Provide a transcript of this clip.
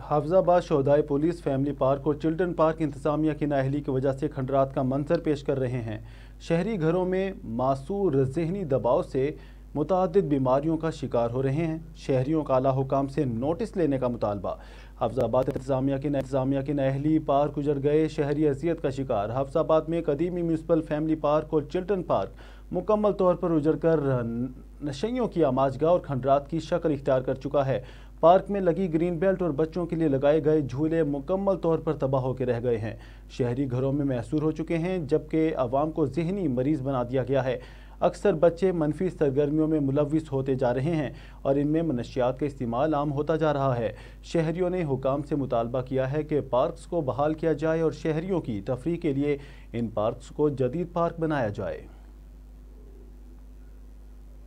हाफजाबाद शहदाय police family park और children park इंतजामिया की नाहली की वजह से खंडरात का मंजर पेश कर रहे हैं शहरी घरों में मासूर जहनी दबाव से मुतद बीमारियों का शिकार हो रहे हैं शहरीों का आला हुकाम से नोटिस लेने का मुतालबा हफ्जाबाद इंतजामिया की इंतजामिया की नहली पार्क गुजर गए शहरी अजियत का शिकार हफ्जाबाद में कदीमी म्यूनसिपल फैमिली पार्क और चिल्ड्रन पार्क मुकम्मल तौर पर उजर कर नशियों की आमाजगा और खंडरात की शक्ल इख्तियार कर चुका है पार्क में लगी ग्रीन बेल्ट और बच्चों के लिए लगाए गए झूले मुकम्मल तौर पर तबाह होकर रह गए हैं शहरी घरों में मैसूर हो चुके हैं जबकि आवाम को जहनी मरीज बना दिया गया है अक्सर बच्चे मनफी सरगर्मियों में मुलविस होते जा रहे हैं और इनमें मनशियात का इस्तेमाल आम होता जा रहा है शहरीों ने हुकाम से मुतालबा किया है कि पार्कस को बहाल किया जाए और शहरीों की तफरी के लिए इन पार्कस को जदीद पार्क बनाया जाए